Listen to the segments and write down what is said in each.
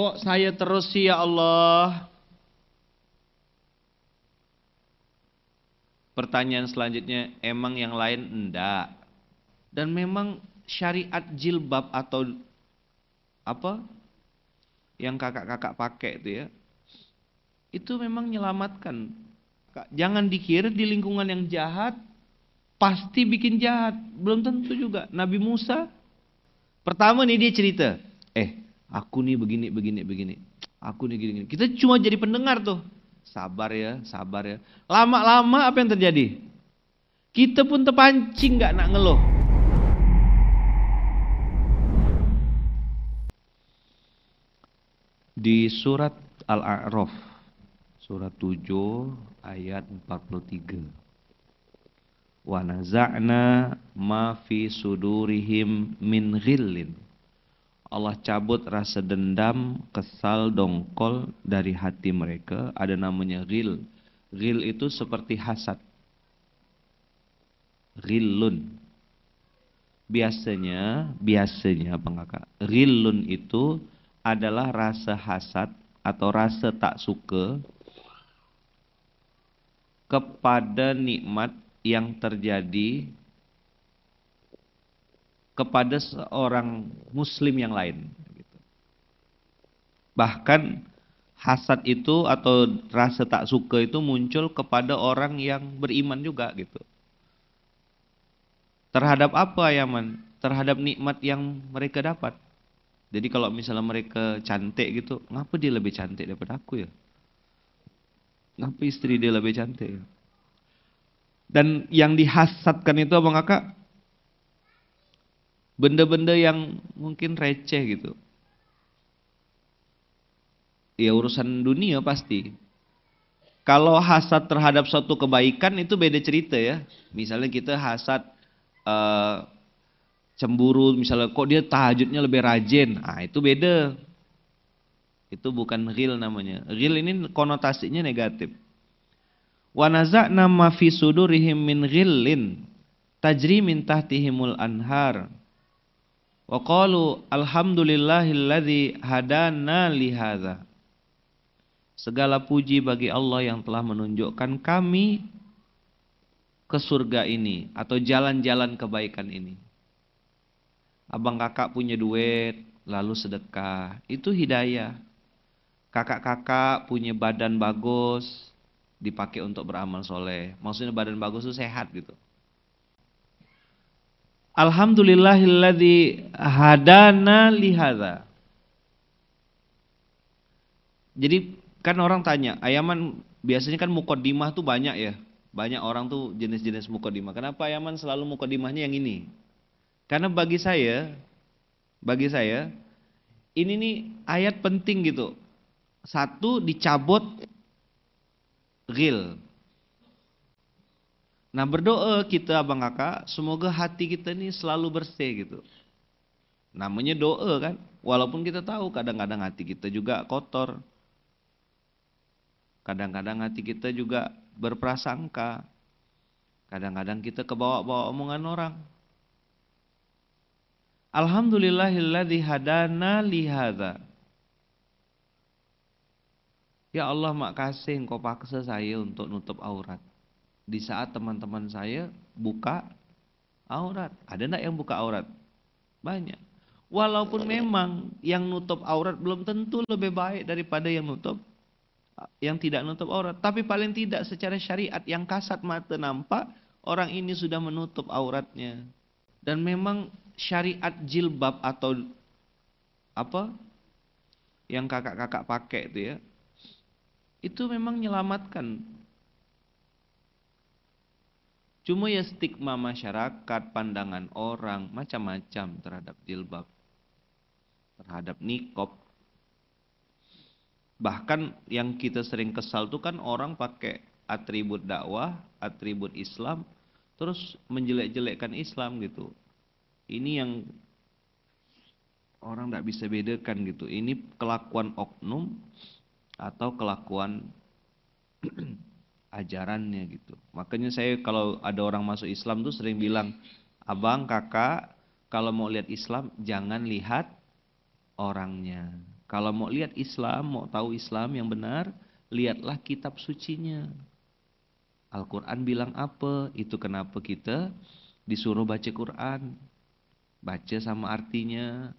Kok saya terus sih ya Allah? Pertanyaan selanjutnya, emang yang lain enggak? Dan memang syariat jilbab atau apa yang kakak-kakak pakai itu ya itu memang menyelamatkan jangan dikira di lingkungan yang jahat pasti bikin jahat belum tentu juga Nabi Musa pertama nih dia cerita eh Aku nih begini, begini, begini. Aku nih gini, gini. Kita cuma jadi pendengar tuh. Sabar ya, sabar ya. Lama-lama apa yang terjadi? Kita pun terpancing gak nak ngeluh. Di surat Al-A'raf, surat 7 ayat 43 wa naza'na ma fi sudurihim min ghillin Allah cabut rasa dendam, kesal, dongkol dari hati mereka. Ada namanya ril. Ril itu seperti hasad. lun. Biasanya, biasanya Bang Kakak, lun itu adalah rasa hasad atau rasa tak suka kepada nikmat yang terjadi kepada seorang muslim yang lain. Gitu. Bahkan hasad itu atau rasa tak suka itu muncul kepada orang yang beriman juga gitu. Terhadap apa ya man Terhadap nikmat yang mereka dapat. Jadi kalau misalnya mereka cantik gitu, ngapa dia lebih cantik daripada aku ya? Ngapa istri dia lebih cantik ya? Dan yang dihasatkan itu abang kakak benda-benda yang mungkin receh gitu. Ya urusan dunia pasti. Kalau hasad terhadap suatu kebaikan itu beda cerita ya. Misalnya kita hasad uh, cemburu misalnya kok dia tahajudnya lebih rajin ah itu beda itu bukan real namanya real ini konotasinya negatif wanaza nama fi sudurihim min ghillin tajri min tahtihimul anhar Wa qalu alhamdulillahilladzi hadana li Segala puji bagi Allah yang telah menunjukkan kami ke surga ini atau jalan-jalan kebaikan ini. Abang kakak punya duit, lalu sedekah, itu hidayah. Kakak-kakak punya badan bagus, dipakai untuk beramal soleh. Maksudnya badan bagus itu sehat gitu. Alhamdulillahilladzi hadana lihada. Jadi kan orang tanya, Ayaman biasanya kan mukodimah tuh banyak ya. Banyak orang tuh jenis-jenis mukodimah. Kenapa Ayaman selalu mukodimahnya yang ini? Karena bagi saya, bagi saya, ini nih ayat penting gitu. Satu dicabut gil, Nah berdoa kita abang kakak, semoga hati kita ini selalu bersih gitu. Namanya doa kan, walaupun kita tahu kadang-kadang hati kita juga kotor. Kadang-kadang hati kita juga berprasangka. Kadang-kadang kita kebawa-bawa omongan orang. Alhamdulillahilladzi hadana lihada. Ya Allah makasih engkau paksa saya untuk nutup aurat di saat teman-teman saya buka aurat. Ada enggak yang buka aurat? Banyak. Walaupun memang yang nutup aurat belum tentu lebih baik daripada yang nutup yang tidak nutup aurat, tapi paling tidak secara syariat yang kasat mata nampak orang ini sudah menutup auratnya. Dan memang syariat jilbab atau apa yang kakak-kakak pakai itu ya. Itu memang menyelamatkan Cuma ya stigma masyarakat, pandangan orang, macam-macam terhadap jilbab, terhadap nikob. Bahkan yang kita sering kesal tuh kan orang pakai atribut dakwah, atribut Islam, terus menjelek-jelekkan Islam gitu. Ini yang orang tidak bisa bedakan gitu. Ini kelakuan oknum atau kelakuan ajarannya gitu. Makanya saya kalau ada orang masuk Islam tuh sering bilang, "Abang, Kakak, kalau mau lihat Islam jangan lihat orangnya. Kalau mau lihat Islam, mau tahu Islam yang benar, lihatlah kitab sucinya." Al-Qur'an bilang apa? Itu kenapa kita disuruh baca Quran. Baca sama artinya,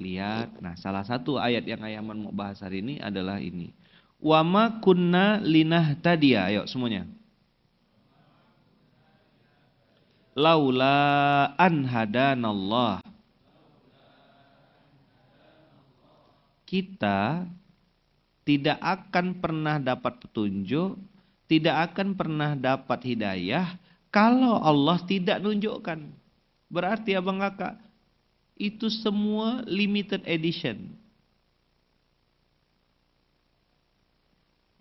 lihat. Nah, salah satu ayat yang Ayaman mau bahas hari ini adalah ini. Wama kunna linah tadia. Ayo semuanya. Laula an hadanallah. Kita tidak akan pernah dapat petunjuk, tidak akan pernah dapat hidayah kalau Allah tidak nunjukkan. Berarti abang kakak, itu semua limited edition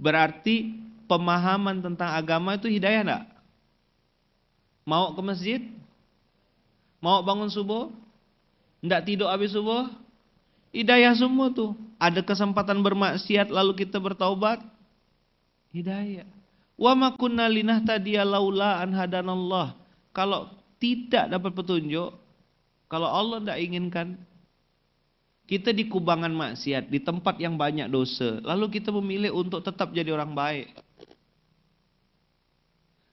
Berarti pemahaman tentang agama itu hidayah enggak? Mau ke masjid? Mau bangun subuh? Enggak tidur habis subuh? Hidayah semua tuh. Ada kesempatan bermaksiat lalu kita bertaubat? Hidayah. Wa ma kunna linahtadiya laula an hadanallah. Kalau tidak dapat petunjuk, kalau Allah tidak inginkan, kita di kubangan maksiat, di tempat yang banyak dosa, lalu kita memilih untuk tetap jadi orang baik.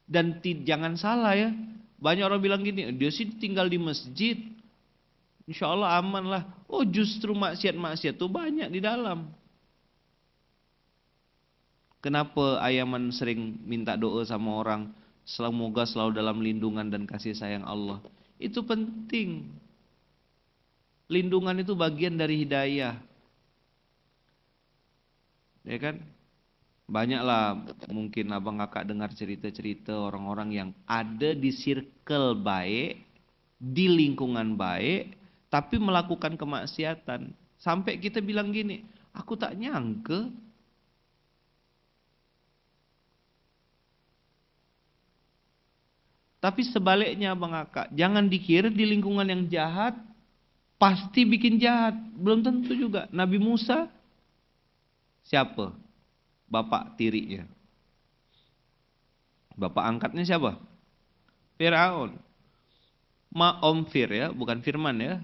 Dan jangan salah ya, banyak orang bilang gini, dia sih tinggal di masjid, insya Allah aman lah. Oh justru maksiat-maksiat tuh banyak di dalam. Kenapa Ayaman sering minta doa sama orang? Semoga selalu dalam lindungan dan kasih sayang Allah. Itu penting lindungan itu bagian dari hidayah. Ya kan? Banyaklah mungkin abang kakak dengar cerita-cerita orang-orang yang ada di circle baik, di lingkungan baik, tapi melakukan kemaksiatan. Sampai kita bilang gini, aku tak nyangka Tapi sebaliknya abang kakak, jangan dikira di lingkungan yang jahat pasti bikin jahat. Belum tentu juga. Nabi Musa siapa? Bapak tirinya. Bapak angkatnya siapa? Fir'aun. Ma'om Fir ya, bukan Firman ya.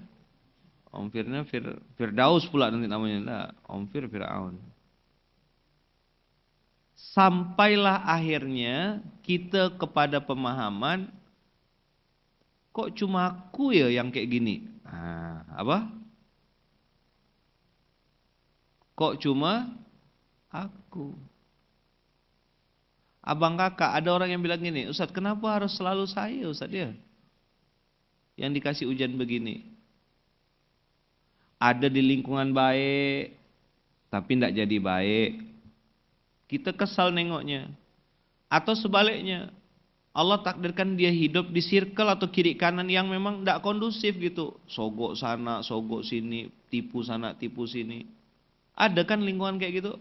Om Firnya Fir, Firdaus pula nanti namanya. Nah, Om Fir Fir'aun. Sampailah akhirnya kita kepada pemahaman kok cuma aku ya yang kayak gini? Nah, apa? Kok cuma aku? Abang kakak, ada orang yang bilang gini, Ustadz kenapa harus selalu saya Ustadz ya? Yang dikasih hujan begini. Ada di lingkungan baik, tapi tidak jadi baik. Kita kesal nengoknya. Atau sebaliknya, Allah takdirkan dia hidup di circle atau kiri kanan yang memang tidak kondusif gitu. Sogok sana, sogok sini, tipu sana, tipu sini. Ada kan lingkungan kayak gitu?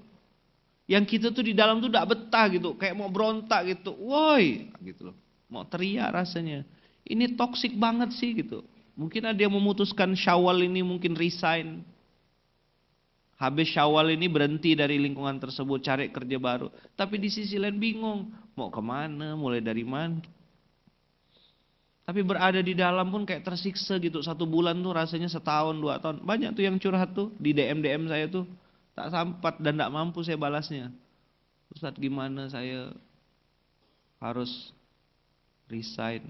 Yang kita tuh di dalam tuh tidak betah gitu, kayak mau berontak gitu. Woi, gitu loh. Mau teriak rasanya. Ini toksik banget sih gitu. Mungkin ada yang memutuskan Syawal ini mungkin resign. Habis syawal ini berhenti dari lingkungan tersebut cari kerja baru. Tapi di sisi lain bingung. Mau kemana, mulai dari mana. Tapi berada di dalam pun kayak tersiksa gitu. Satu bulan tuh rasanya setahun, dua tahun. Banyak tuh yang curhat tuh di DM-DM saya tuh. Tak sempat dan tak mampu saya balasnya. Ustadz gimana saya harus resign.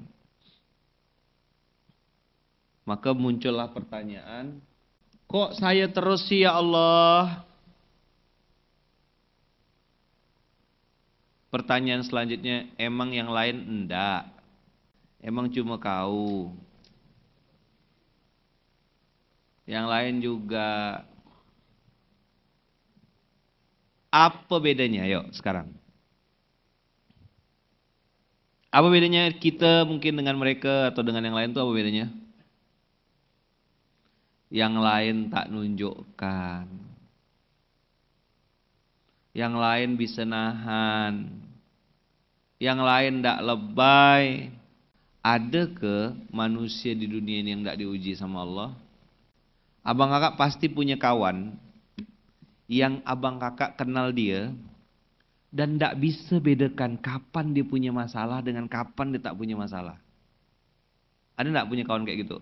Maka muncullah pertanyaan, Kok saya terus sih ya Allah? Pertanyaan selanjutnya, emang yang lain enggak? Emang cuma kau? Yang lain juga. Apa bedanya? Yuk sekarang. Apa bedanya kita mungkin dengan mereka atau dengan yang lain tuh apa bedanya? yang lain tak nunjukkan. Yang lain bisa nahan. Yang lain tak lebay. Ada ke manusia di dunia ini yang tak diuji sama Allah? Abang kakak pasti punya kawan yang abang kakak kenal dia dan tak bisa bedakan kapan dia punya masalah dengan kapan dia tak punya masalah. Ada tak punya kawan kayak gitu?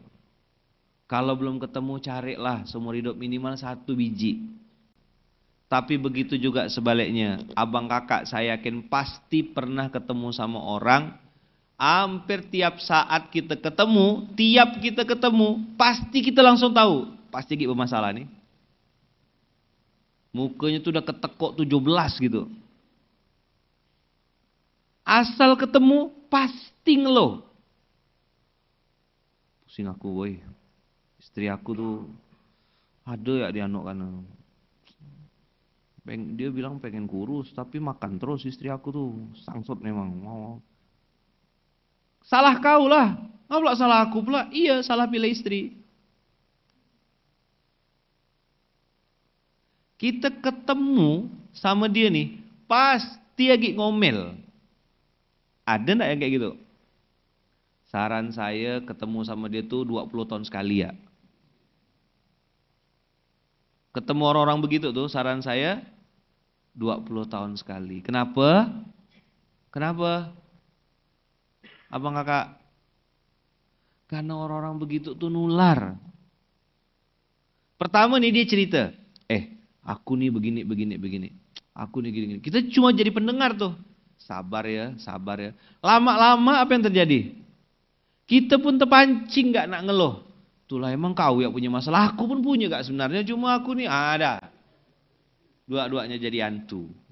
Kalau belum ketemu carilah seumur hidup minimal satu biji. Tapi begitu juga sebaliknya, abang kakak saya yakin pasti pernah ketemu sama orang. Hampir tiap saat kita ketemu, tiap kita ketemu, pasti kita langsung tahu. Pasti gitu bermasalah nih. Mukanya tuh udah ketekok 17 gitu. Asal ketemu, pasti ngeluh. Pusing aku boy istri aku tuh ada ya di anak kan Peng, dia bilang pengen kurus tapi makan terus istri aku tuh sangsut memang mau salah kau lah nggak salah aku pula iya salah pilih istri kita ketemu sama dia nih pasti lagi ngomel ada ndak yang kayak gitu saran saya ketemu sama dia tuh 20 tahun sekali ya Ketemu orang-orang begitu tuh saran saya 20 tahun sekali. Kenapa? Kenapa? Abang kakak? Karena orang-orang begitu tuh nular. Pertama nih dia cerita, eh aku nih begini, begini, begini. Aku nih gini, gini. Kita cuma jadi pendengar tuh. Sabar ya, sabar ya. Lama-lama apa yang terjadi? Kita pun terpancing gak nak ngeluh. Itulah emang kau yang punya masalah. Aku pun punya gak sebenarnya. Cuma aku nih ada. Dua-duanya jadi hantu.